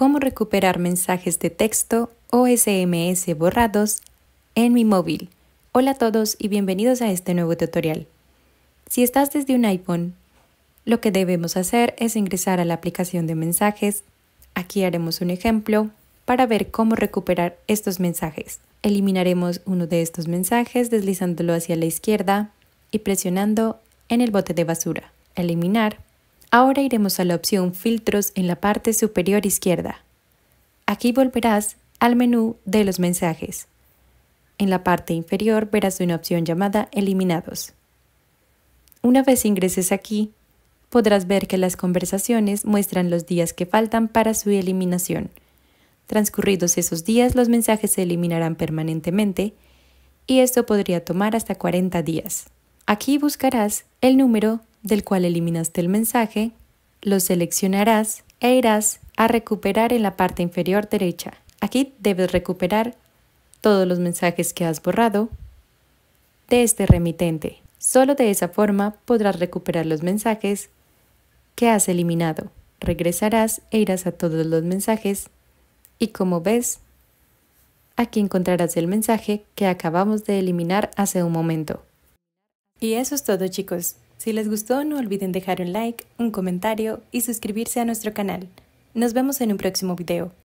cómo recuperar mensajes de texto o SMS borrados en mi móvil. Hola a todos y bienvenidos a este nuevo tutorial. Si estás desde un iPhone, lo que debemos hacer es ingresar a la aplicación de mensajes. Aquí haremos un ejemplo para ver cómo recuperar estos mensajes. Eliminaremos uno de estos mensajes deslizándolo hacia la izquierda y presionando en el bote de basura. Eliminar Ahora iremos a la opción Filtros en la parte superior izquierda. Aquí volverás al menú de los mensajes. En la parte inferior verás una opción llamada Eliminados. Una vez ingreses aquí, podrás ver que las conversaciones muestran los días que faltan para su eliminación. Transcurridos esos días, los mensajes se eliminarán permanentemente y esto podría tomar hasta 40 días. Aquí buscarás el número del cual eliminaste el mensaje, lo seleccionarás e irás a recuperar en la parte inferior derecha. Aquí debes recuperar todos los mensajes que has borrado de este remitente. Solo de esa forma podrás recuperar los mensajes que has eliminado. Regresarás e irás a todos los mensajes y como ves, aquí encontrarás el mensaje que acabamos de eliminar hace un momento. Y eso es todo chicos. Si les gustó, no olviden dejar un like, un comentario y suscribirse a nuestro canal. Nos vemos en un próximo video.